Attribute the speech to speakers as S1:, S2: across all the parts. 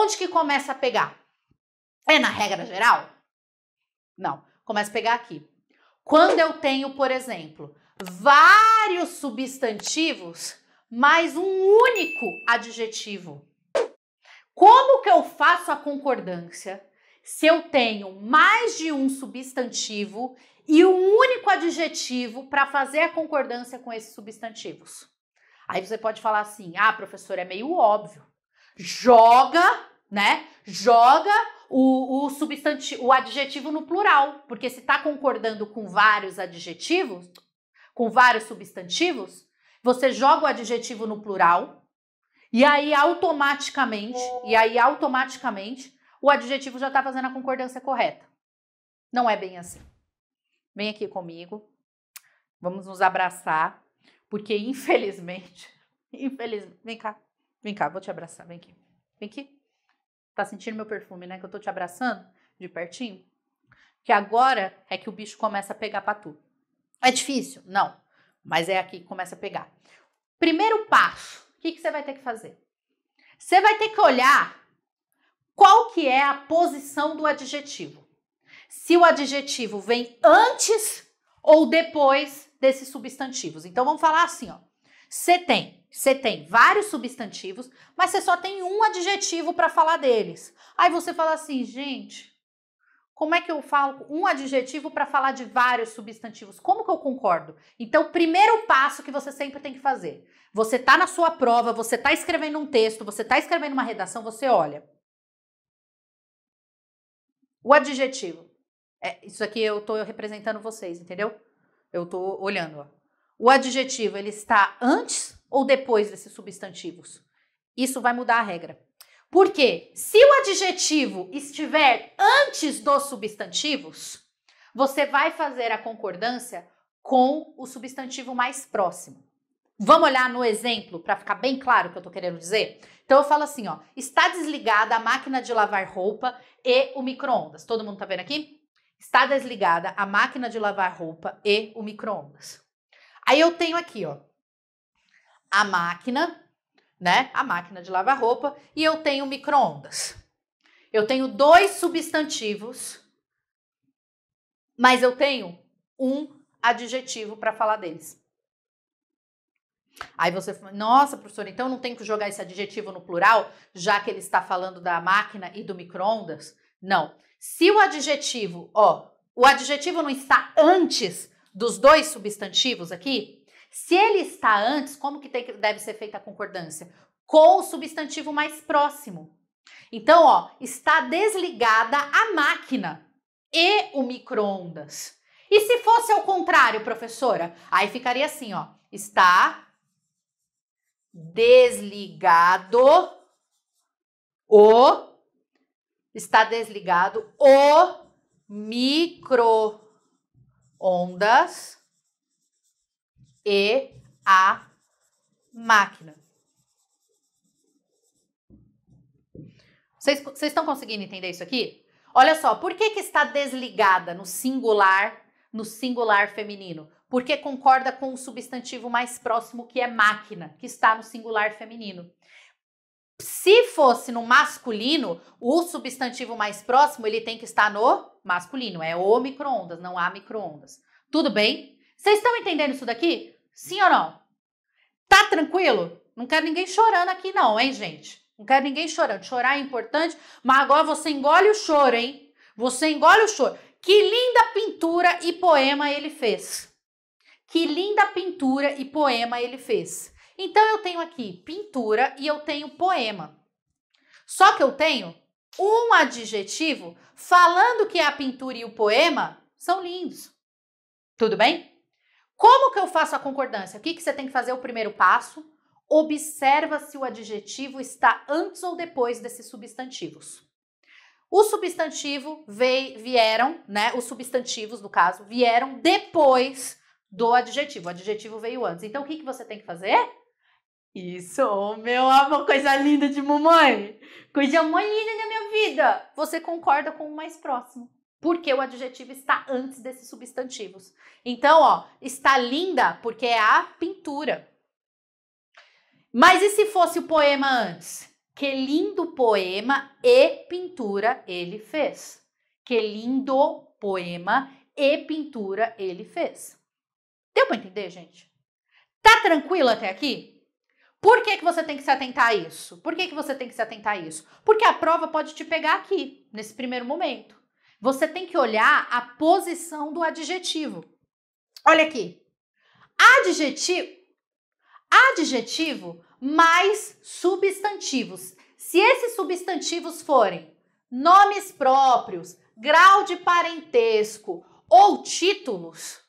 S1: Onde que começa a pegar? É na regra geral? Não, começa a pegar aqui. Quando eu tenho, por exemplo, vários substantivos mais um único adjetivo. Como que eu faço a concordância se eu tenho mais de um substantivo e um único adjetivo para fazer a concordância com esses substantivos? Aí você pode falar assim: ah, professor, é meio óbvio joga, né? Joga o, o substantivo, o adjetivo no plural, porque se está concordando com vários adjetivos, com vários substantivos, você joga o adjetivo no plural e aí automaticamente, e aí automaticamente o adjetivo já está fazendo a concordância correta. Não é bem assim. Vem aqui comigo, vamos nos abraçar, porque infelizmente, infelizmente, vem cá. Vem cá, vou te abraçar. Vem aqui. Vem aqui. Tá sentindo meu perfume, né? Que eu tô te abraçando de pertinho. Que agora é que o bicho começa a pegar pra tu. É difícil? Não. Mas é aqui que começa a pegar. Primeiro passo. O que, que você vai ter que fazer? Você vai ter que olhar qual que é a posição do adjetivo. Se o adjetivo vem antes ou depois desses substantivos. Então vamos falar assim, ó. Você tem você tem vários substantivos, mas você só tem um adjetivo para falar deles. Aí você fala assim, gente, como é que eu falo um adjetivo para falar de vários substantivos? Como que eu concordo? Então, o primeiro passo que você sempre tem que fazer. Você está na sua prova, você está escrevendo um texto, você está escrevendo uma redação, você olha. O adjetivo. É, isso aqui eu estou representando vocês, entendeu? Eu estou olhando, ó o adjetivo ele está antes ou depois desses substantivos? Isso vai mudar a regra. Porque se o adjetivo estiver antes dos substantivos, você vai fazer a concordância com o substantivo mais próximo. Vamos olhar no exemplo para ficar bem claro o que eu estou querendo dizer? Então eu falo assim, ó, está desligada a máquina de lavar roupa e o micro-ondas. Todo mundo está vendo aqui? Está desligada a máquina de lavar roupa e o micro-ondas. Aí eu tenho aqui, ó, a máquina, né? A máquina de lavar roupa e eu tenho micro-ondas. Eu tenho dois substantivos, mas eu tenho um adjetivo para falar deles. Aí você fala, nossa, professora, então não tem que jogar esse adjetivo no plural, já que ele está falando da máquina e do micro-ondas? Não. Se o adjetivo, ó, o adjetivo não está antes dos dois substantivos aqui, se ele está antes, como que, tem, deve ser feita a concordância? Com o substantivo mais próximo. Então, ó, está desligada a máquina e o microondas. E se fosse ao contrário, professora? Aí ficaria assim, ó, está desligado o está desligado o micro ondas e a máquina. Vocês, vocês estão conseguindo entender isso aqui? Olha só, por que, que está desligada no singular, no singular feminino? Porque concorda com o substantivo mais próximo que é máquina, que está no singular feminino. Se fosse no masculino, o substantivo mais próximo ele tem que estar no masculino, é o microondas, não há microondas. Tudo bem? Vocês estão entendendo isso daqui? Sim ou não? Tá tranquilo? Não quero ninguém chorando aqui não, hein, gente? Não quero ninguém chorando. Chorar é importante, mas agora você engole o choro, hein? Você engole o choro. Que linda pintura e poema ele fez. Que linda pintura e poema ele fez. Então eu tenho aqui pintura e eu tenho poema. Só que eu tenho um adjetivo falando que a pintura e o poema são lindos. Tudo bem? Como que eu faço a concordância? O que, que você tem que fazer? O primeiro passo: observa se o adjetivo está antes ou depois desses substantivos. O substantivo veio, vieram, né? Os substantivos, no caso, vieram depois do adjetivo. O adjetivo veio antes. Então, o que, que você tem que fazer? Isso, meu amor, coisa linda de mamãe. Coisa mais linda da minha vida. Você concorda com o mais próximo. Porque o adjetivo está antes desses substantivos. Então, ó, está linda porque é a pintura. Mas e se fosse o poema antes? Que lindo poema e pintura ele fez. Que lindo poema e pintura ele fez. Deu para entender, gente? Tá tranquilo até aqui? Por que, que você tem que se atentar a isso? Por que, que você tem que se atentar a isso? Porque a prova pode te pegar aqui, nesse primeiro momento. Você tem que olhar a posição do adjetivo. Olha aqui. Adjetivo. Adjetivo mais substantivos. Se esses substantivos forem nomes próprios, grau de parentesco ou títulos,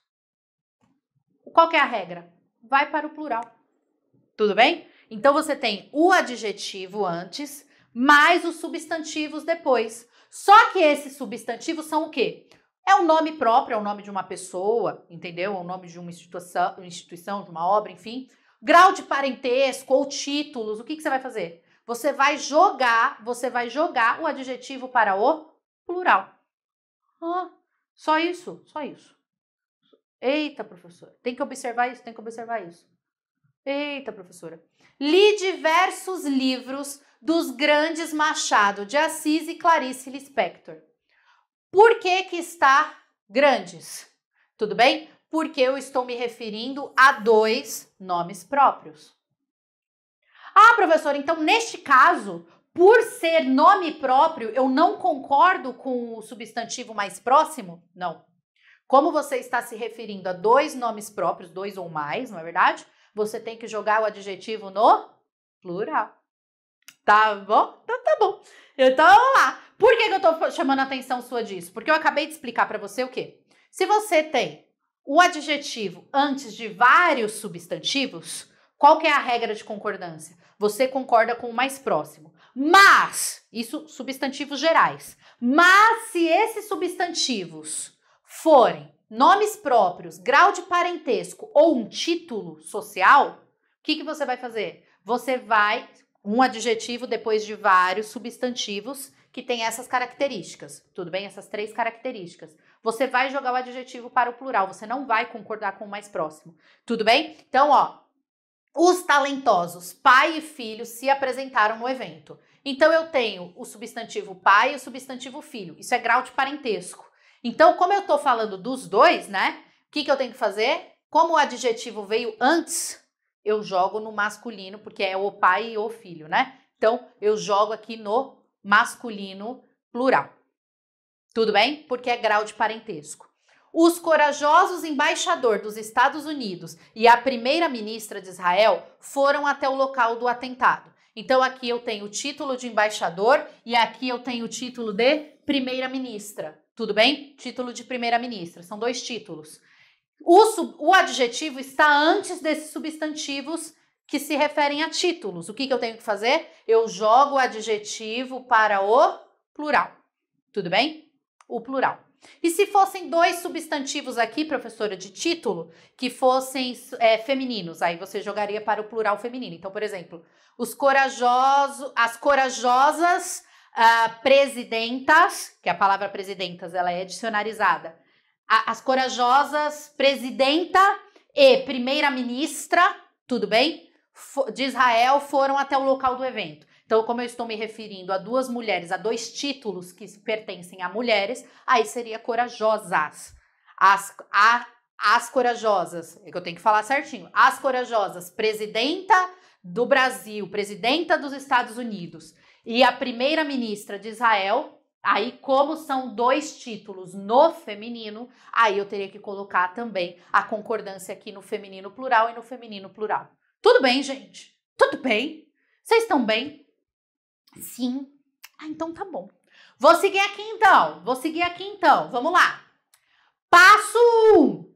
S1: qual é a regra? Vai para o plural. Tudo bem? Então você tem o adjetivo antes, mais os substantivos depois. Só que esses substantivos são o quê? É o um nome próprio, é o um nome de uma pessoa, entendeu? É o um nome de uma instituição, instituição, de uma obra, enfim. Grau de parentesco ou títulos, o que, que você vai fazer? Você vai jogar, você vai jogar o adjetivo para o plural. Ah, só isso, só isso. Eita, professor, tem que observar isso, tem que observar isso. Eita, professora. Li diversos livros dos grandes Machado de Assis e Clarice Lispector. Por que que está grandes? Tudo bem? Porque eu estou me referindo a dois nomes próprios. Ah, professora, então neste caso, por ser nome próprio, eu não concordo com o substantivo mais próximo? Não. Como você está se referindo a dois nomes próprios, dois ou mais, não é verdade? você tem que jogar o adjetivo no plural. Tá bom? Então tá bom. Então vamos lá. Por que, que eu tô chamando a atenção sua disso? Porque eu acabei de explicar para você o quê? Se você tem o adjetivo antes de vários substantivos, qual que é a regra de concordância? Você concorda com o mais próximo. Mas, isso substantivos gerais. Mas se esses substantivos forem nomes próprios, grau de parentesco ou um título social, o que, que você vai fazer? Você vai um adjetivo depois de vários substantivos que tem essas características, tudo bem? Essas três características. Você vai jogar o adjetivo para o plural, você não vai concordar com o mais próximo, tudo bem? Então, ó, os talentosos, pai e filho, se apresentaram no evento. Então, eu tenho o substantivo pai e o substantivo filho, isso é grau de parentesco. Então, como eu estou falando dos dois, né? O que, que eu tenho que fazer? Como o adjetivo veio antes, eu jogo no masculino, porque é o pai e o filho, né? Então, eu jogo aqui no masculino plural. Tudo bem? Porque é grau de parentesco. Os corajosos embaixador dos Estados Unidos e a primeira ministra de Israel foram até o local do atentado. Então aqui eu tenho o título de embaixador e aqui eu tenho o título de primeira ministra. Tudo bem? Título de primeira-ministra. São dois títulos. O, sub, o adjetivo está antes desses substantivos que se referem a títulos. O que, que eu tenho que fazer? Eu jogo o adjetivo para o plural. Tudo bem? O plural. E se fossem dois substantivos aqui, professora, de título, que fossem é, femininos, aí você jogaria para o plural feminino. Então, por exemplo, os corajosos, as corajosas uh, presidentas, que a palavra presidentas ela é dicionarizada, a, as corajosas presidenta e primeira-ministra, tudo bem? De Israel foram até o local do evento. Então, como eu estou me referindo a duas mulheres, a dois títulos que pertencem a mulheres, aí seria corajosas. As, a, as corajosas, é que eu tenho que falar certinho. As corajosas, presidenta do Brasil, presidenta dos Estados Unidos e a primeira ministra de Israel. Aí, como são dois títulos no feminino, aí eu teria que colocar também a concordância aqui no feminino plural e no feminino plural. Tudo bem, gente? Tudo bem? Vocês estão bem? Sim. Ah, então tá bom. Vou seguir aqui então. Vou seguir aqui então. Vamos lá. Passo 1. Um.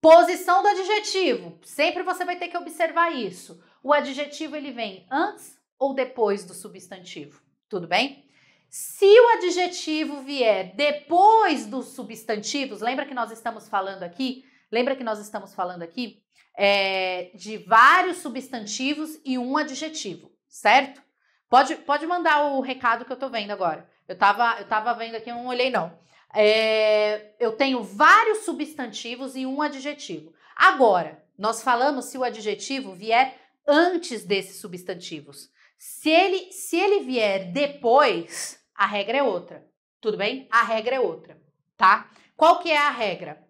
S1: Posição do adjetivo. Sempre você vai ter que observar isso. O adjetivo ele vem antes ou depois do substantivo, tudo bem? Se o adjetivo vier depois dos substantivos, lembra que nós estamos falando aqui? Lembra que nós estamos falando aqui é, de vários substantivos e um adjetivo, certo? Pode, pode mandar o recado que eu tô vendo agora. Eu tava, eu tava vendo aqui, eu não olhei não. É, eu tenho vários substantivos e um adjetivo. Agora, nós falamos se o adjetivo vier antes desses substantivos. Se ele, se ele vier depois, a regra é outra. Tudo bem? A regra é outra, tá? Qual que é a regra?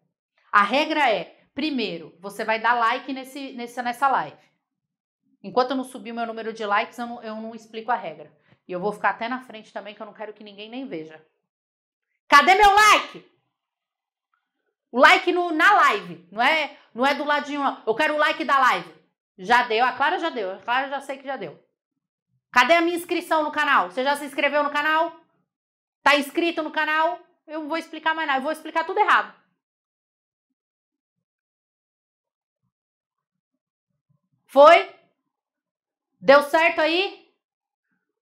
S1: A regra é, primeiro, você vai dar like nesse, nessa, nessa live. Enquanto eu não subir o meu número de likes, eu não, eu não explico a regra. E eu vou ficar até na frente também, que eu não quero que ninguém nem veja. Cadê meu like? O like no, na live, não é, não é do ladinho, Eu quero o like da live. Já deu, a Clara já deu, a Clara já sei que já deu. Cadê a minha inscrição no canal? Você já se inscreveu no canal? Tá inscrito no canal? Eu não vou explicar mais nada, eu vou explicar tudo errado. Foi? Deu certo aí?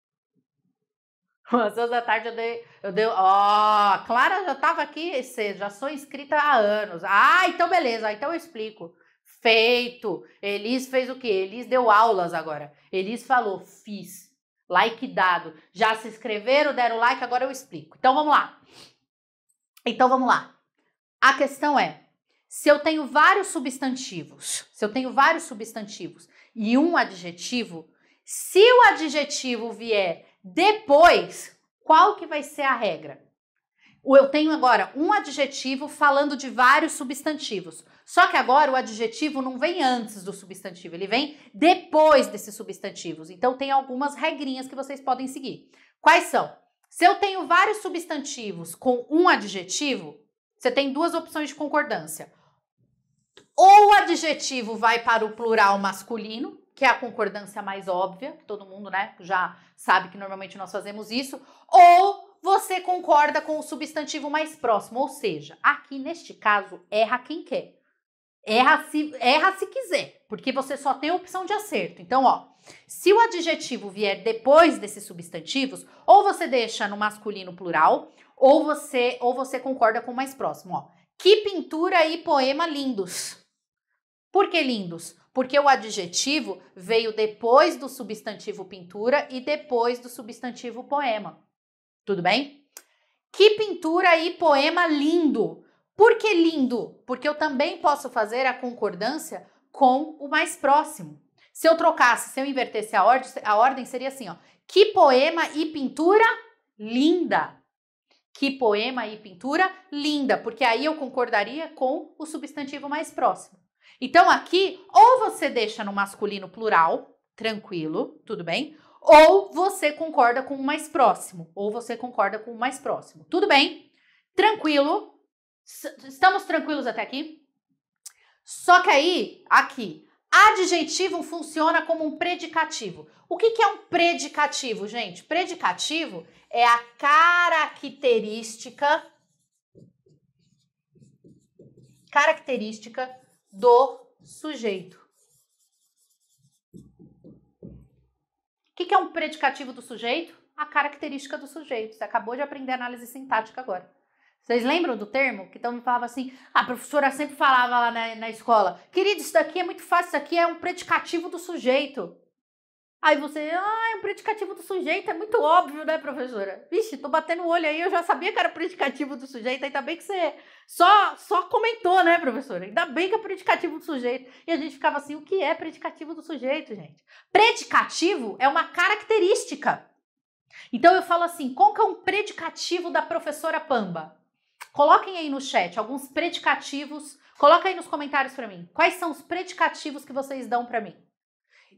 S1: Às duas da tarde eu dei. Eu dei ó, oh, Clara já tava aqui, já sou inscrita há anos. Ah, então beleza, então eu explico. Feito. Elis fez o quê? Elis deu aulas agora. Elis falou, fiz. Like dado. Já se inscreveram, deram like, agora eu explico. Então vamos lá. Então vamos lá. A questão é: se eu tenho vários substantivos, se eu tenho vários substantivos e um adjetivo, se o adjetivo vier depois, qual que vai ser a regra? Eu tenho agora um adjetivo falando de vários substantivos. Só que agora o adjetivo não vem antes do substantivo, ele vem depois desses substantivos. Então tem algumas regrinhas que vocês podem seguir. Quais são? Se eu tenho vários substantivos com um adjetivo, você tem duas opções de concordância. Ou o adjetivo vai para o plural masculino, que é a concordância mais óbvia, que todo mundo, né, já sabe que normalmente nós fazemos isso, ou você concorda com o substantivo mais próximo, ou seja, aqui neste caso, erra quem quer. Erra se, erra se quiser, porque você só tem a opção de acerto. Então, ó, se o adjetivo vier depois desses substantivos, ou você deixa no masculino plural, ou você ou você concorda com o mais próximo, ó. Que pintura e poema lindos. Por que lindos? Porque o adjetivo veio depois do substantivo pintura e depois do substantivo poema. Tudo bem? Que pintura e poema lindo! Por que lindo? Porque eu também posso fazer a concordância com o mais próximo. Se eu trocasse, se eu invertesse a, ordem, a ordem seria assim, ó. Que poema e pintura linda! Que poema e pintura linda, porque aí eu concordaria com o substantivo mais próximo. Então aqui, ou você deixa no masculino plural, tranquilo, tudo bem? ou você concorda com o mais próximo, ou você concorda com o mais próximo. Tudo bem? Tranquilo? Estamos tranquilos até aqui? Só que aí, aqui, adjetivo funciona como um predicativo. O que, que é um predicativo, gente? Predicativo é a característica característica do sujeito. que, que é um predicativo do sujeito? A característica do sujeito. Você acabou de aprender análise sintática agora. Vocês lembram do termo? Que então me falava assim, a professora sempre falava lá na, na escola, querido, isso daqui é muito fácil, isso aqui é um predicativo do sujeito. Aí você, ah, é um predicativo do sujeito, é muito óbvio, né, professora? Vixe, tô batendo o olho aí, eu já sabia que era predicativo do sujeito, ainda bem que você só, só comentou, né, professora? Ainda bem que é predicativo do sujeito. E a gente ficava assim, o que é predicativo do sujeito, gente? Predicativo é uma característica. Então eu falo assim, qual que é um predicativo da professora Pamba? Coloquem aí no chat alguns predicativos, coloca aí nos comentários para mim. Quais são os predicativos que vocês dão para mim?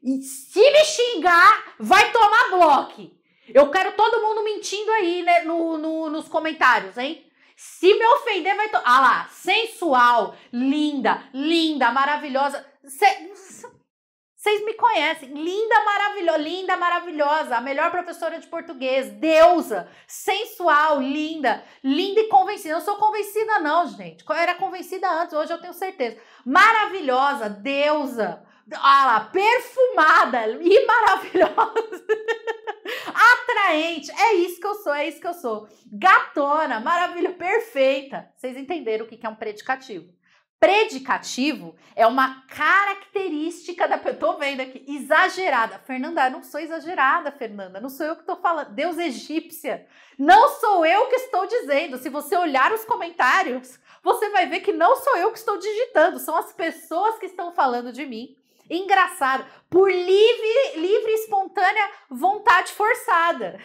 S1: E se me xingar, vai tomar bloco. Eu quero todo mundo mentindo aí né, no, no, nos comentários, hein? Se me ofender, vai tomar. Ah lá, sensual, linda, linda, maravilhosa. Vocês me conhecem. Linda, maravilhosa, linda, maravilhosa, a melhor professora de português, deusa, sensual, linda, linda e convencida. Eu não sou convencida, não, gente. Eu era convencida antes, hoje eu tenho certeza. Maravilhosa, deusa Olha, lá, perfumada e maravilhosa. Atraente. É isso que eu sou, é isso que eu sou. Gatona, maravilha, perfeita. Vocês entenderam o que é um predicativo. Predicativo é uma característica da pessoa. Tô vendo aqui, exagerada. Fernanda, eu não sou exagerada, Fernanda. Não sou eu que estou falando. Deus egípcia. Não sou eu que estou dizendo. Se você olhar os comentários, você vai ver que não sou eu que estou digitando. São as pessoas que estão falando de mim Engraçado. Por livre, livre espontânea vontade forçada.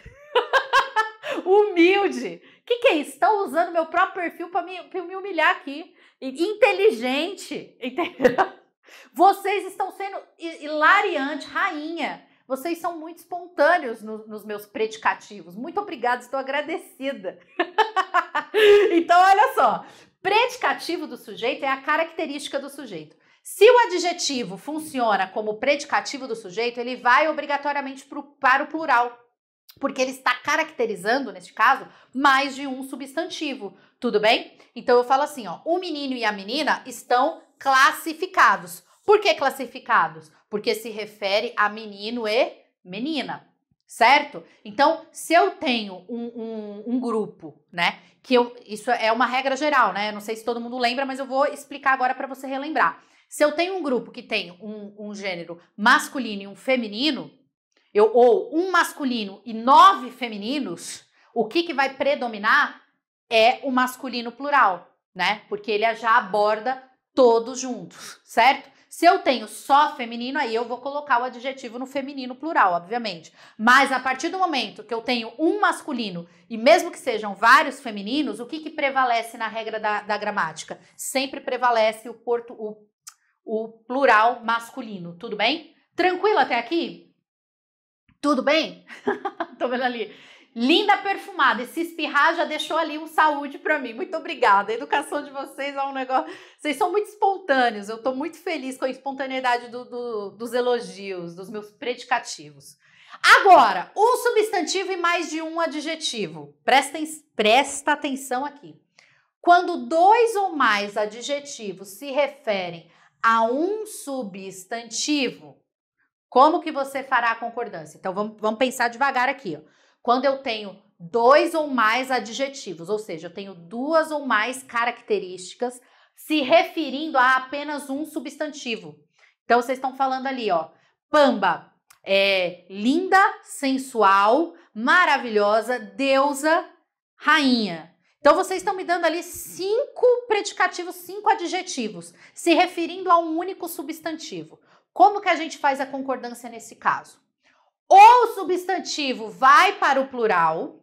S1: Humilde. O que, que é isso? Estão tá usando meu próprio perfil para me, me humilhar aqui. Inteligente. Entendeu? Vocês estão sendo hilariante, rainha. Vocês são muito espontâneos no, nos meus predicativos. Muito obrigada, estou agradecida. então, olha só: predicativo do sujeito é a característica do sujeito. Se o adjetivo funciona como predicativo do sujeito, ele vai obrigatoriamente pro, para o plural, porque ele está caracterizando, neste caso, mais de um substantivo, tudo bem? Então eu falo assim, ó, o menino e a menina estão classificados. Por que classificados? Porque se refere a menino e menina, certo? Então, se eu tenho um, um, um grupo, né, que eu, isso é uma regra geral, né, eu não sei se todo mundo lembra, mas eu vou explicar agora para você relembrar. Se eu tenho um grupo que tem um, um gênero masculino e um feminino, eu, ou um masculino e nove femininos, o que, que vai predominar é o masculino plural, né? Porque ele já aborda todos juntos, certo? Se eu tenho só feminino, aí eu vou colocar o adjetivo no feminino plural, obviamente. Mas a partir do momento que eu tenho um masculino e mesmo que sejam vários femininos, o que, que prevalece na regra da, da gramática? Sempre prevalece o, porto, o o plural masculino, tudo bem? Tranquilo até aqui? Tudo bem? Tô vendo ali. Linda perfumada, esse espirrar já deixou ali um saúde para mim. Muito obrigada. A educação de vocês é um negócio. Vocês são muito espontâneos. Eu tô muito feliz com a espontaneidade do, do, dos elogios, dos meus predicativos. Agora, um substantivo e mais de um adjetivo. Presta, presta atenção aqui. Quando dois ou mais adjetivos se referem a um substantivo, como que você fará a concordância? Então vamos, vamos pensar devagar aqui. Ó. Quando eu tenho dois ou mais adjetivos, ou seja, eu tenho duas ou mais características se referindo a apenas um substantivo. Então vocês estão falando ali, ó, pamba é linda, sensual, maravilhosa, deusa, rainha. Então vocês estão me dando ali cinco predicativos, cinco adjetivos, se referindo a um único substantivo. Como que a gente faz a concordância nesse caso? o substantivo vai para o plural,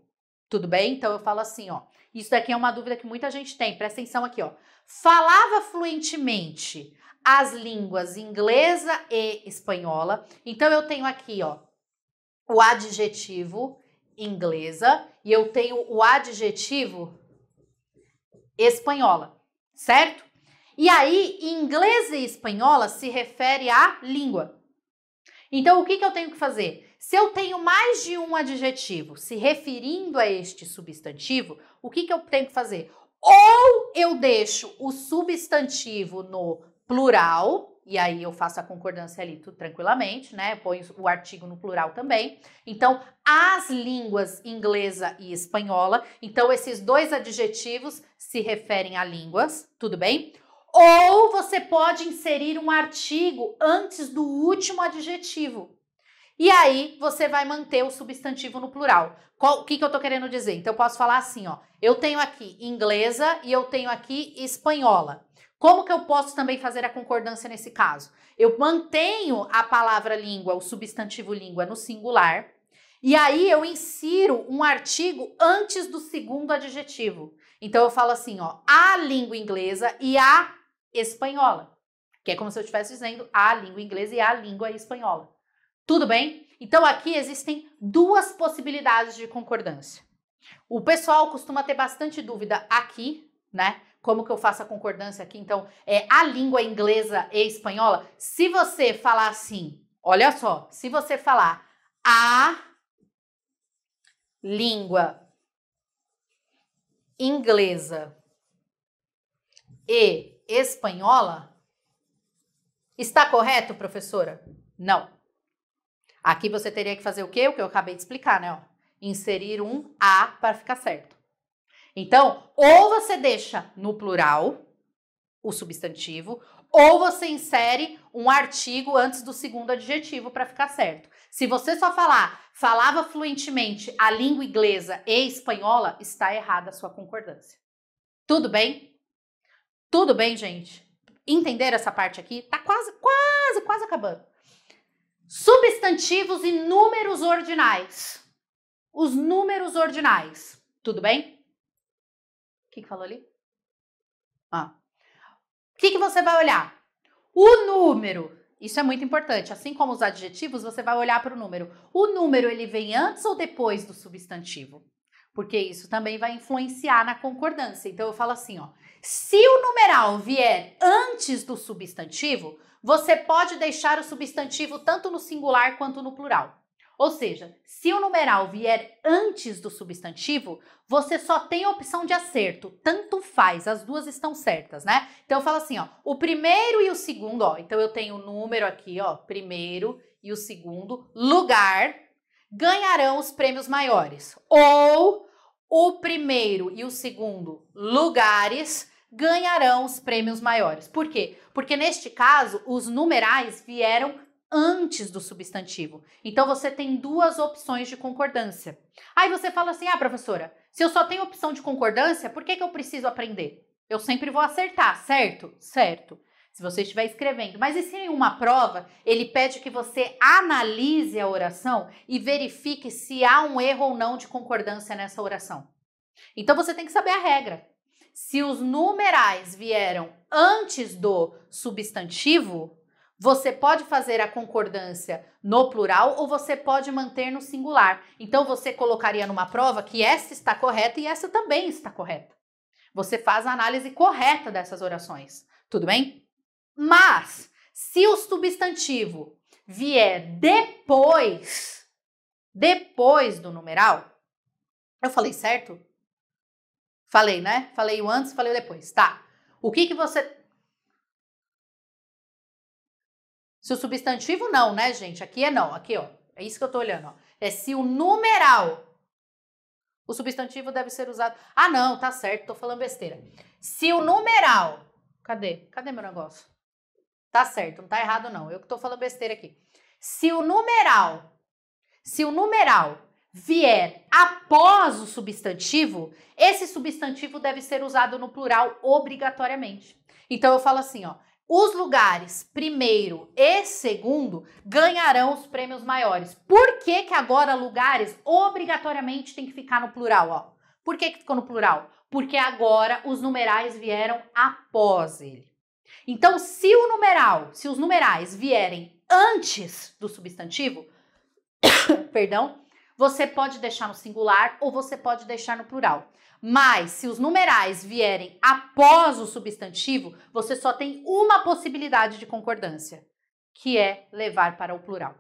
S1: tudo bem? Então eu falo assim, ó. Isso daqui é uma dúvida que muita gente tem, presta atenção aqui, ó. Falava fluentemente as línguas inglesa e espanhola. Então eu tenho aqui, ó, o adjetivo inglesa e eu tenho o adjetivo espanhola, certo? E aí, inglês e espanhola se refere à língua. Então, o que, que eu tenho que fazer? Se eu tenho mais de um adjetivo se referindo a este substantivo, o que, que eu tenho que fazer? Ou eu deixo o substantivo no plural, e aí eu faço a concordância ali tudo tranquilamente, né? Põe o artigo no plural também. Então, as línguas inglesa e espanhola. Então, esses dois adjetivos se referem a línguas, tudo bem? Ou você pode inserir um artigo antes do último adjetivo. E aí você vai manter o substantivo no plural. Qual, o que, que eu tô querendo dizer? Então, eu posso falar assim, ó. Eu tenho aqui inglesa e eu tenho aqui espanhola. Como que eu posso também fazer a concordância nesse caso? Eu mantenho a palavra língua, o substantivo língua no singular, e aí eu insiro um artigo antes do segundo adjetivo. Então eu falo assim, ó, a língua inglesa e a espanhola, que é como se eu estivesse dizendo a língua inglesa e a língua espanhola. Tudo bem? Então aqui existem duas possibilidades de concordância. O pessoal costuma ter bastante dúvida aqui, né? como que eu faço a concordância aqui? Então, é a língua inglesa e espanhola. Se você falar assim, olha só, se você falar a língua inglesa e espanhola, está correto, professora? Não. Aqui você teria que fazer o quê? O que eu acabei de explicar, né? inserir um A para ficar certo. Então, ou você deixa no plural o substantivo, ou você insere um artigo antes do segundo adjetivo para ficar certo. Se você só falar, falava fluentemente a língua inglesa e espanhola, está errada a sua concordância. Tudo bem? Tudo bem, gente? Entenderam essa parte aqui? Tá quase, quase, quase acabando. Substantivos e números ordinais. Os números ordinais. Tudo bem? que, que falou ali? Ah. O que, que você vai olhar? O número. Isso é muito importante. Assim como os adjetivos, você vai olhar para o número. O número ele vem antes ou depois do substantivo? Porque isso também vai influenciar na concordância. Então eu falo assim, ó. Se o numeral vier antes do substantivo, você pode deixar o substantivo tanto no singular quanto no plural. Ou seja, se o numeral vier antes do substantivo, você só tem a opção de acerto. Tanto faz, as duas estão certas, né? Então eu falo assim, ó, o primeiro e o segundo, ó. Então eu tenho o número aqui, ó, primeiro e o segundo lugar ganharão os prêmios maiores. Ou o primeiro e o segundo lugares ganharão os prêmios maiores. Por quê? Porque neste caso, os numerais vieram antes do substantivo. Então você tem duas opções de concordância. Aí você fala assim: ah, professora, se eu só tenho opção de concordância, por que, que eu preciso aprender? Eu sempre vou acertar, certo? Certo. Se você estiver escrevendo. Mas e se em uma prova ele pede que você analise a oração e verifique se há um erro ou não de concordância nessa oração? Então você tem que saber a regra. Se os numerais vieram antes do substantivo, você pode fazer a concordância no plural ou você pode manter no singular. Então você colocaria numa prova que essa está correta e essa também está correta. Você faz a análise correta dessas orações, tudo bem? Mas se o substantivo vier depois depois do numeral, eu falei certo? Falei, né? Falei o antes, falei o depois. Tá. O que que você Se o substantivo não, né, gente? Aqui é não, aqui, ó. É isso que eu tô olhando, ó. É se o numeral. O substantivo deve ser usado. Ah, não, tá certo, tô falando besteira. Se o numeral. Cadê? Cadê meu negócio? Tá certo, não tá errado não. Eu que tô falando besteira aqui. Se o numeral, se o numeral vier após o substantivo, esse substantivo deve ser usado no plural obrigatoriamente. Então eu falo assim, ó, os lugares primeiro e segundo ganharão os prêmios maiores. Por que, que agora lugares obrigatoriamente tem que ficar no plural? Ó? Por que, que ficou no plural? Porque agora os numerais vieram após ele. Então, se o numeral, se os numerais vierem antes do substantivo, perdão, você pode deixar no singular ou você pode deixar no plural. Mas se os numerais vierem após o substantivo, você só tem uma possibilidade de concordância, que é levar para o plural.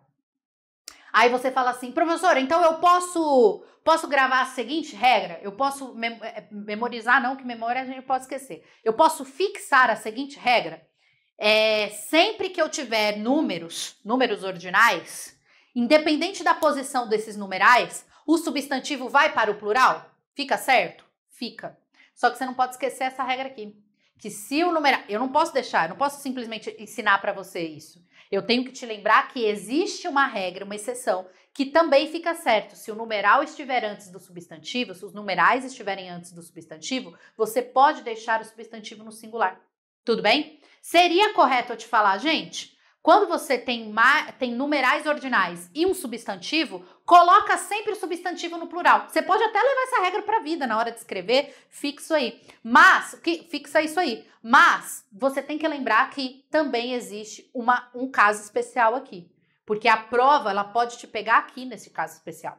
S1: Aí você fala assim, professora, então eu posso posso gravar a seguinte regra? Eu posso mem eh, eh, memorizar, não, que memória a gente pode esquecer. Eu posso fixar a seguinte regra? É, sempre que eu tiver números, números ordinais, independente da posição desses numerais, o substantivo vai para o plural? Fica certo? fica. Só que você não pode esquecer essa regra aqui, que se o numeral, eu não posso deixar, eu não posso simplesmente ensinar para você isso. Eu tenho que te lembrar que existe uma regra, uma exceção, que também fica certo. Se o numeral estiver antes do substantivo, se os numerais estiverem antes do substantivo, você pode deixar o substantivo no singular. Tudo bem? Seria correto eu te falar, gente, quando você tem, tem numerais ordinais e um substantivo, coloca sempre o substantivo no plural. Você pode até levar essa regra para a vida na hora de escrever, fixo aí. Mas, que, fixa isso aí. Mas você tem que lembrar que também existe uma, um caso especial aqui. Porque a prova ela pode te pegar aqui nesse caso especial.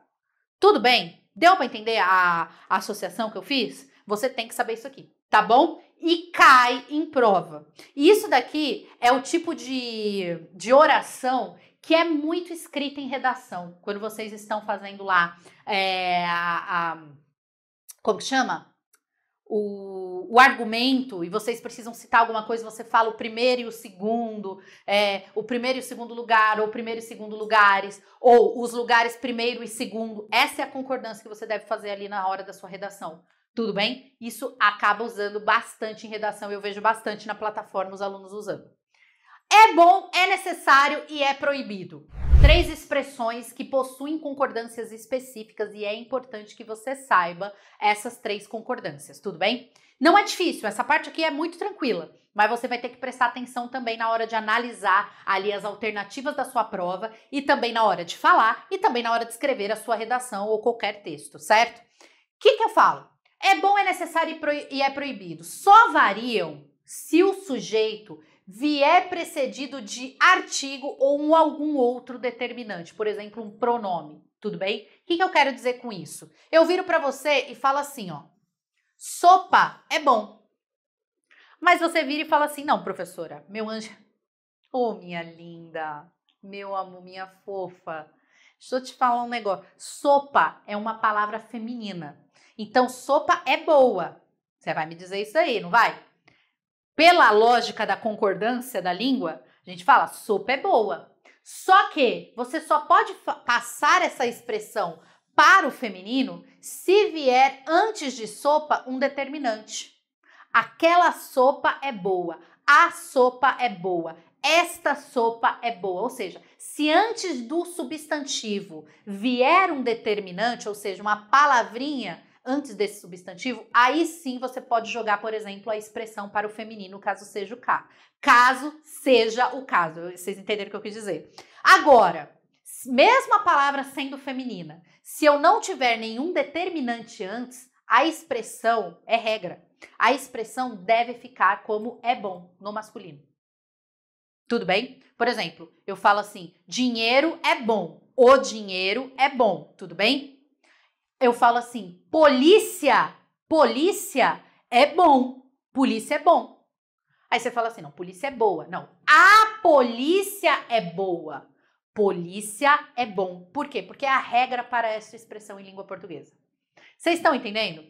S1: Tudo bem? Deu para entender a, a associação que eu fiz? Você tem que saber isso aqui, tá bom? e cai em prova. E isso daqui é o tipo de, de oração que é muito escrita em redação. Quando vocês estão fazendo lá é, a, a, como que chama? O, o, argumento e vocês precisam citar alguma coisa, você fala o primeiro e o segundo, é, o primeiro e o segundo lugar, ou o primeiro e segundo lugares, ou os lugares primeiro e segundo. Essa é a concordância que você deve fazer ali na hora da sua redação. Tudo bem? Isso acaba usando bastante em redação, eu vejo bastante na plataforma os alunos usando. É bom, é necessário e é proibido. Três expressões que possuem concordâncias específicas e é importante que você saiba essas três concordâncias, tudo bem? Não é difícil, essa parte aqui é muito tranquila, mas você vai ter que prestar atenção também na hora de analisar ali as alternativas da sua prova e também na hora de falar e também na hora de escrever a sua redação ou qualquer texto, certo? O que, que eu falo? É bom, é necessário e é proibido. Só variam se o sujeito vier precedido de artigo ou algum outro determinante, por exemplo, um pronome. Tudo bem? O que, que eu quero dizer com isso? Eu viro para você e falo assim, ó. Sopa é bom. Mas você vira e fala assim, não, professora, meu anjo, ô oh, minha linda, meu amor, minha fofa, deixa eu te falar um negócio. Sopa é uma palavra feminina. Então, sopa é boa. Você vai me dizer isso aí, não vai? Pela lógica da concordância da língua, a gente fala sopa é boa. Só que você só pode passar essa expressão para o feminino se vier antes de sopa um determinante. Aquela sopa é boa, a sopa é boa, esta sopa é boa. Ou seja, se antes do substantivo vier um determinante, ou seja, uma palavrinha antes desse substantivo, aí sim você pode jogar, por exemplo, a expressão para o feminino, caso seja o caso. Caso seja o caso. Vocês entenderam o que eu quis dizer. Agora, mesmo a palavra sendo feminina, se eu não tiver nenhum determinante antes, a expressão é regra. A expressão deve ficar como é bom no masculino. Tudo bem? Por exemplo, eu falo assim: dinheiro é bom, o dinheiro é bom, tudo bem? eu falo assim: polícia, polícia é bom, polícia é bom. Aí você fala assim: não, polícia é boa. Não, a polícia é boa. Polícia é bom. Por quê? Porque é a regra para essa expressão em língua portuguesa. Vocês estão entendendo?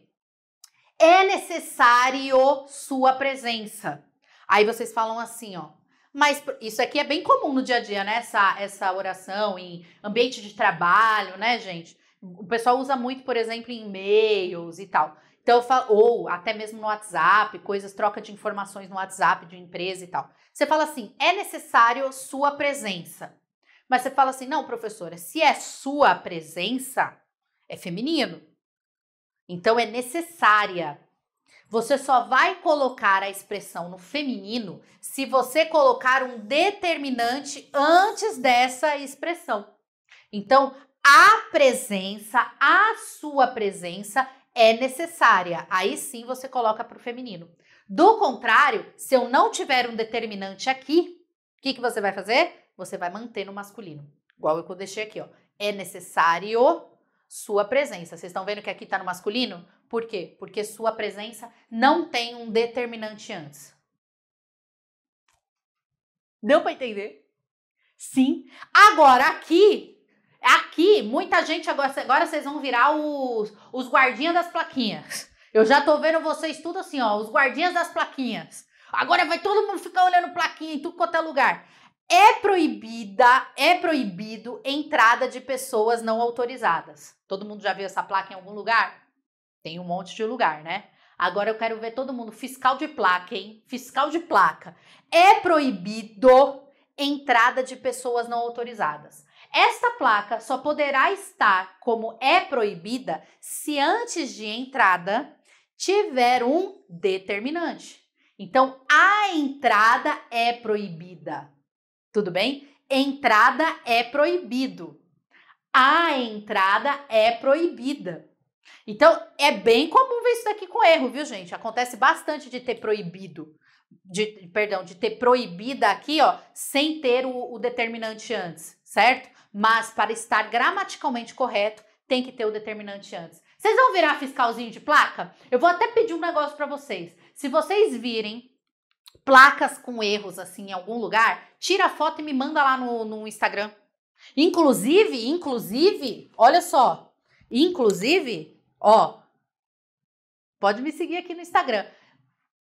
S1: É necessário sua presença. Aí vocês falam assim, ó. Mas isso aqui é bem comum no dia a dia, né? Essa, essa oração em ambiente de trabalho, né, gente? o pessoal usa muito, por exemplo, em e-mails e tal. Então, falo, ou até mesmo no WhatsApp, coisas, troca de informações no WhatsApp de empresa e tal. Você fala assim, é necessário sua presença. Mas você fala assim, não, professora, se é sua presença, é feminino. Então é necessária. Você só vai colocar a expressão no feminino se você colocar um determinante antes dessa expressão. Então, a presença, a sua presença é necessária. Aí sim você coloca para o feminino. Do contrário, se eu não tiver um determinante aqui, o que, que você vai fazer? Você vai manter no masculino. Igual eu deixei aqui, ó. É necessário sua presença. Vocês estão vendo que aqui está no masculino? Por quê? Porque sua presença não tem um determinante antes. Deu para entender? Sim. Agora aqui Aqui, muita gente agora, agora vocês vão virar os, os guardinhas das plaquinhas. Eu já tô vendo vocês tudo assim, ó, os guardinhas das plaquinhas. Agora vai todo mundo ficar olhando plaquinha em tudo quanto é lugar. É proibida, é proibido entrada de pessoas não autorizadas. Todo mundo já viu essa placa em algum lugar? Tem um monte de lugar, né? Agora eu quero ver todo mundo fiscal de placa, hein? Fiscal de placa. É proibido entrada de pessoas não autorizadas. Esta placa só poderá estar como é proibida se antes de entrada tiver um determinante. Então, a entrada é proibida. Tudo bem? Entrada é proibido. A entrada é proibida. Então, é bem comum ver isso daqui com erro, viu, gente? Acontece bastante de ter proibido. De, perdão, de ter proibida aqui, ó, sem ter o, o determinante antes, certo? Mas para estar gramaticalmente correto, tem que ter o determinante antes. Vocês vão virar fiscalzinho de placa? Eu vou até pedir um negócio para vocês. Se vocês virem placas com erros assim em algum lugar, tira a foto e me manda lá no, no Instagram. Inclusive, inclusive, olha só, inclusive, ó, pode me seguir aqui no Instagram.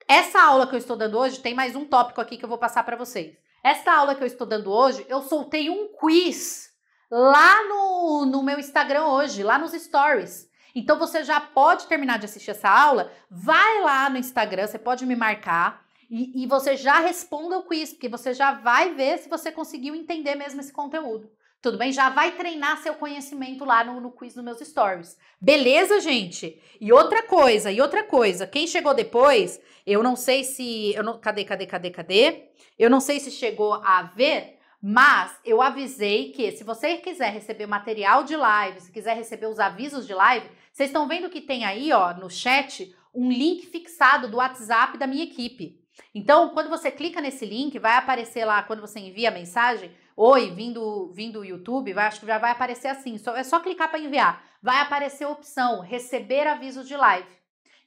S1: Essa aula que eu estou dando hoje tem mais um tópico aqui que eu vou passar para vocês. Essa aula que eu estou dando hoje, eu soltei um quiz lá no, no meu Instagram hoje, lá nos stories. Então você já pode terminar de assistir essa aula, vai lá no Instagram, você pode me marcar e, e você já responda o quiz, porque você já vai ver se você conseguiu entender mesmo esse conteúdo. Tudo bem? Já vai treinar seu conhecimento lá no, no quiz dos meus stories. Beleza, gente? E outra coisa, e outra coisa, quem chegou depois, eu não sei se. Eu não, cadê, cadê, cadê, cadê? Eu não sei se chegou a ver, mas eu avisei que se você quiser receber material de live, se quiser receber os avisos de live, vocês estão vendo que tem aí, ó, no chat, um link fixado do WhatsApp da minha equipe. Então, quando você clica nesse link, vai aparecer lá quando você envia a mensagem, oi, vindo vindo do YouTube, vai, acho que já vai aparecer assim, só, é só clicar para enviar. Vai aparecer a opção receber avisos de live.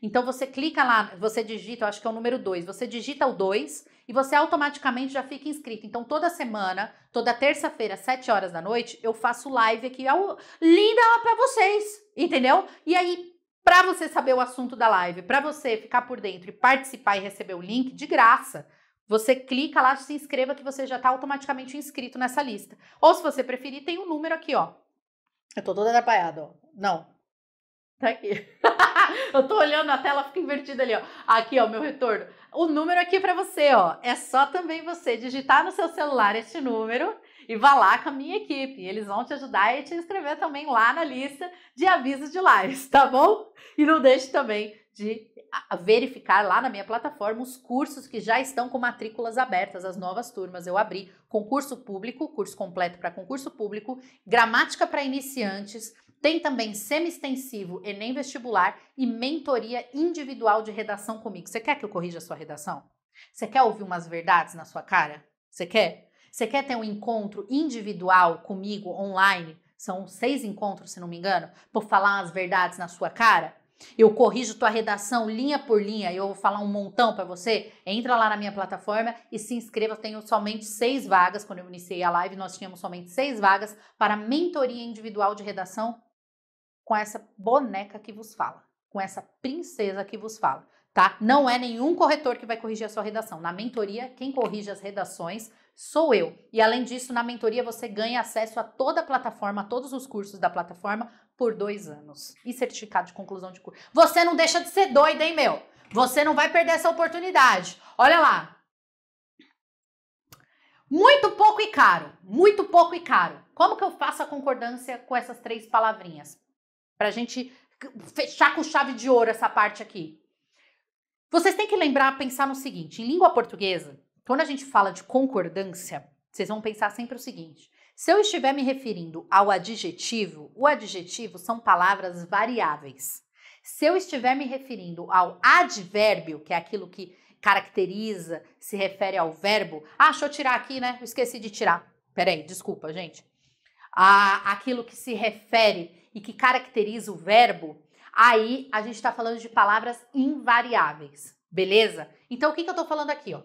S1: Então você clica lá, você digita, acho que é o número 2, você digita o 2 e você automaticamente já fica inscrito. Então, toda semana, toda terça-feira, às 7 horas da noite, eu faço live aqui, ao... É linda para vocês, entendeu? E aí, para você saber o assunto da live, para você ficar por dentro e participar e receber o link de graça, você clica lá, se inscreva que você já está automaticamente inscrito nessa lista. Ou se você preferir, tem um número aqui, ó. Eu tô toda atrapalhada, ó. Não. Tá aqui. eu tô olhando a tela, fica invertida ali, ó. Aqui, ó, meu retorno o número aqui para você, ó. É só também você digitar no seu celular este número e vá lá com a minha equipe. Eles vão te ajudar e te inscrever também lá na lista de avisos de lives, tá bom? E não deixe também de verificar lá na minha plataforma os cursos que já estão com matrículas abertas, as novas turmas. Eu abri concurso público, curso completo para concurso público, gramática para iniciantes tem também semi-extensivo, Enem vestibular e mentoria individual de redação comigo. Você quer que eu corrija a sua redação? Você quer ouvir umas verdades na sua cara? Você quer? Você quer ter um encontro individual comigo online? São seis encontros, se não me engano, por falar as verdades na sua cara? Eu corrijo tua redação linha por linha e eu vou falar um montão para você. Entra lá na minha plataforma e se inscreva. tenho somente seis vagas. Quando eu iniciei a live, nós tínhamos somente seis vagas para mentoria individual de redação com essa boneca que vos fala, com essa princesa que vos fala, tá? Não é nenhum corretor que vai corrigir a sua redação. Na mentoria, quem corrige as redações sou eu. E além disso, na mentoria você ganha acesso a toda a plataforma, a todos os cursos da plataforma por dois anos e certificado de conclusão de curso. Você não deixa de ser doida, hein, meu? Você não vai perder essa oportunidade. Olha lá. Muito pouco e caro. Muito pouco e caro. Como que eu faço a concordância com essas três palavrinhas? para a gente fechar com chave de ouro essa parte aqui. Vocês têm que lembrar, pensar no seguinte: em língua portuguesa, quando a gente fala de concordância, vocês vão pensar sempre o seguinte: se eu estiver me referindo ao adjetivo, o adjetivo são palavras variáveis. Se eu estiver me referindo ao advérbio, que é aquilo que caracteriza, se refere ao verbo, ah, deixa eu tirar aqui, né? Esqueci de tirar. Peraí, desculpa, gente. Ah, aquilo que se refere e que caracteriza o verbo, aí a gente está falando de palavras invariáveis, beleza? Então o que, que eu estou falando aqui? Ó?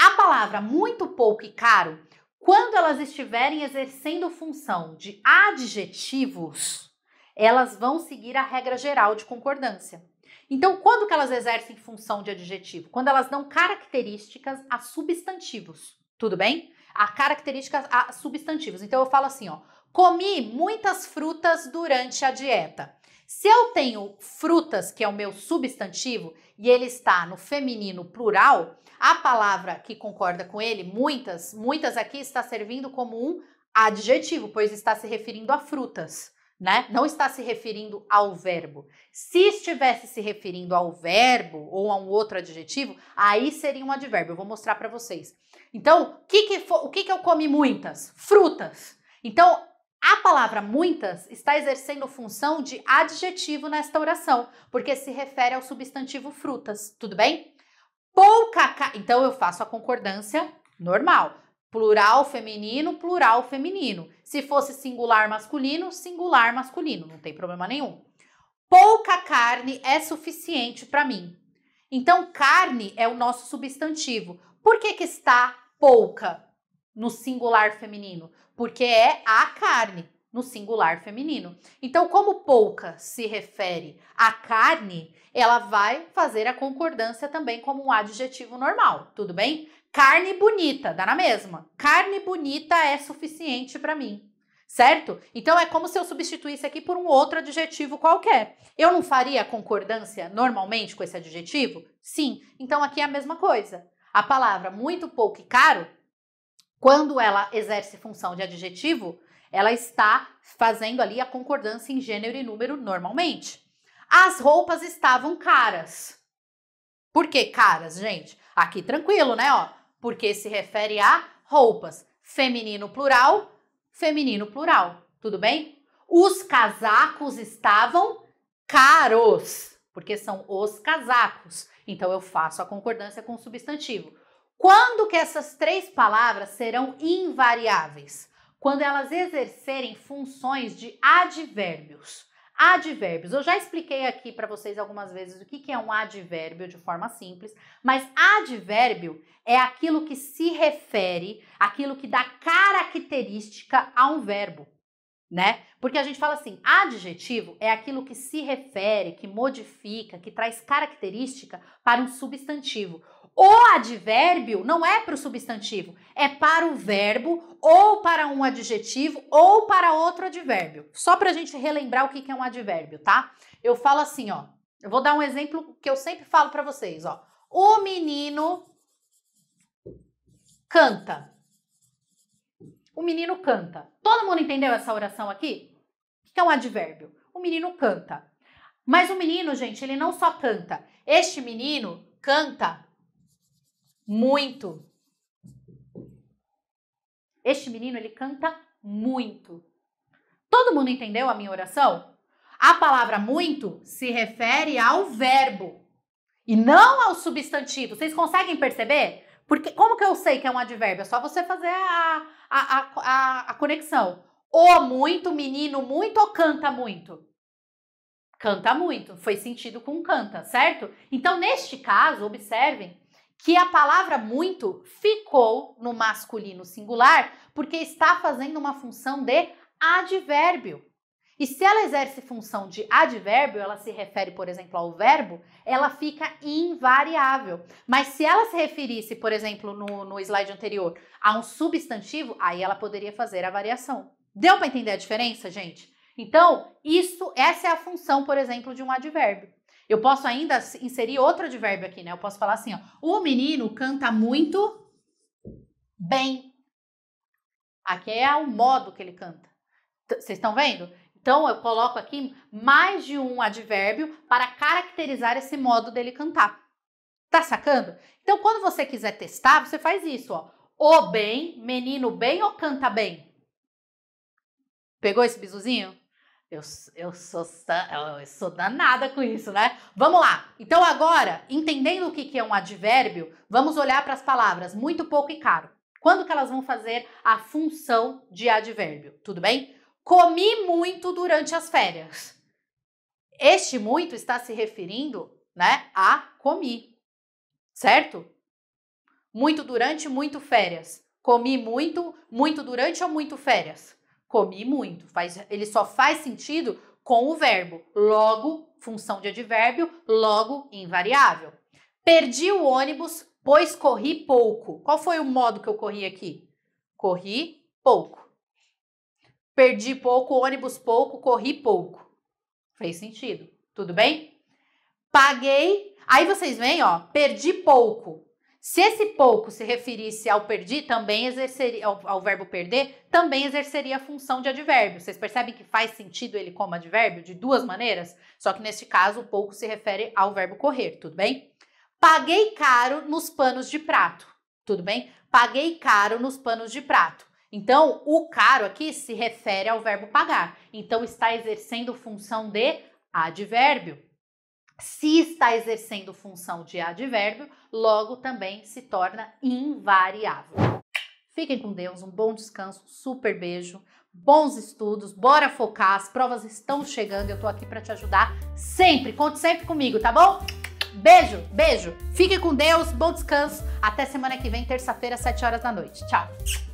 S1: A palavra muito pouco e caro, quando elas estiverem exercendo função de adjetivos, elas vão seguir a regra geral de concordância. Então, quando que elas exercem função de adjetivo? Quando elas dão características a substantivos, tudo bem? A características a substantivos. Então, eu falo assim, ó, Comi muitas frutas durante a dieta. Se eu tenho frutas, que é o meu substantivo, e ele está no feminino plural, a palavra que concorda com ele, muitas, muitas aqui está servindo como um adjetivo, pois está se referindo a frutas, né? Não está se referindo ao verbo. Se estivesse se referindo ao verbo ou a um outro adjetivo, aí seria um advérbio. Eu vou mostrar para vocês. Então, que que for, o que, que eu comi muitas? Frutas. Então, a palavra muitas está exercendo função de adjetivo nesta oração, porque se refere ao substantivo frutas, tudo bem? Pouca ca... Então eu faço a concordância normal. Plural feminino, plural feminino. Se fosse singular masculino, singular masculino, não tem problema nenhum. Pouca carne é suficiente para mim. Então, carne é o nosso substantivo. Por que, que está pouca? no singular feminino, porque é a carne no singular feminino. Então, como pouca se refere à carne, ela vai fazer a concordância também como um adjetivo normal, tudo bem? Carne bonita, dá na mesma. Carne bonita é suficiente para mim, certo? Então é como se eu substituísse aqui por um outro adjetivo qualquer. Eu não faria concordância normalmente com esse adjetivo? Sim. Então aqui é a mesma coisa. A palavra muito pouco e caro quando ela exerce função de adjetivo, ela está fazendo ali a concordância em gênero e número normalmente. As roupas estavam caras. Por que caras, gente? Aqui tranquilo, né? Ó, porque se refere a roupas. Feminino plural, feminino plural. Tudo bem? Os casacos estavam caros, porque são os casacos. Então eu faço a concordância com o substantivo. Quando que essas três palavras serão invariáveis? Quando elas exercerem funções de advérbios. Advérbios. Eu já expliquei aqui para vocês algumas vezes o que, que é um advérbio de forma simples, mas advérbio é aquilo que se refere, aquilo que dá característica a um verbo, né? Porque a gente fala assim, adjetivo é aquilo que se refere, que modifica, que traz característica para um substantivo. O advérbio não é para o substantivo, é para o verbo ou para um adjetivo ou para outro advérbio. Só para a gente relembrar o que, que é um advérbio, tá? Eu falo assim, ó. Eu vou dar um exemplo que eu sempre falo para vocês, ó. O menino canta. O menino canta. Todo mundo entendeu essa oração aqui? O que é um advérbio? O menino canta. Mas o menino, gente, ele não só canta. Este menino canta muito. Este menino, ele canta muito. Todo mundo entendeu a minha oração? A palavra muito se refere ao verbo e não ao substantivo. Vocês conseguem perceber? Porque como que eu sei que é um advérbio? É só você fazer a, a, a, a conexão. O muito, menino muito ou canta muito? Canta muito. Foi sentido com canta, certo? Então, neste caso, observem que a palavra muito ficou no masculino singular porque está fazendo uma função de advérbio. E se ela exerce função de advérbio, ela se refere, por exemplo, ao verbo, ela fica invariável. Mas se ela se referisse, por exemplo, no, no slide anterior, a um substantivo, aí ela poderia fazer a variação. Deu para entender a diferença, gente? Então, isso, essa é a função, por exemplo, de um advérbio. Eu posso ainda inserir outro advérbio aqui, né? Eu posso falar assim, ó. O menino canta muito bem. Aqui é o modo que ele canta. Vocês estão vendo? Então eu coloco aqui mais de um advérbio para caracterizar esse modo dele cantar. Tá sacando? Então quando você quiser testar, você faz isso, ó. O bem, menino bem ou canta bem? Pegou esse bizuzinho? Eu, eu, sou, eu sou danada com isso, né? Vamos lá. Então, agora, entendendo o que, é um advérbio, vamos olhar para as palavras muito pouco e caro. Quando que elas vão fazer a função de advérbio? Tudo bem? Comi muito durante as férias. Este muito está se referindo, né, a comi. Certo? Muito durante, muito férias. Comi muito, muito durante ou muito férias? Comi muito. Faz, ele só faz sentido com o verbo. Logo, função de advérbio, logo, invariável. Perdi o ônibus, pois corri pouco. Qual foi o modo que eu corri aqui? Corri pouco. Perdi pouco, ônibus pouco, corri pouco. Fez sentido. Tudo bem? Paguei. Aí vocês veem, ó, perdi pouco. Se esse pouco se referisse ao perdi, também exerceria ao, ao, verbo perder, também exerceria a função de advérbio. Vocês percebem que faz sentido ele como advérbio de duas maneiras? Só que neste caso o pouco se refere ao verbo correr, tudo bem? Paguei caro nos panos de prato, tudo bem? Paguei caro nos panos de prato. Então, o caro aqui se refere ao verbo pagar. Então, está exercendo função de advérbio se está exercendo função de advérbio, logo também se torna invariável. Fiquem com Deus, um bom descanso, super beijo, bons estudos, bora focar, as provas estão chegando, eu tô aqui para te ajudar sempre, conte sempre comigo, tá bom? Beijo, beijo. Fique com Deus, bom descanso. Até semana que vem, terça-feira, 7 horas da noite. Tchau.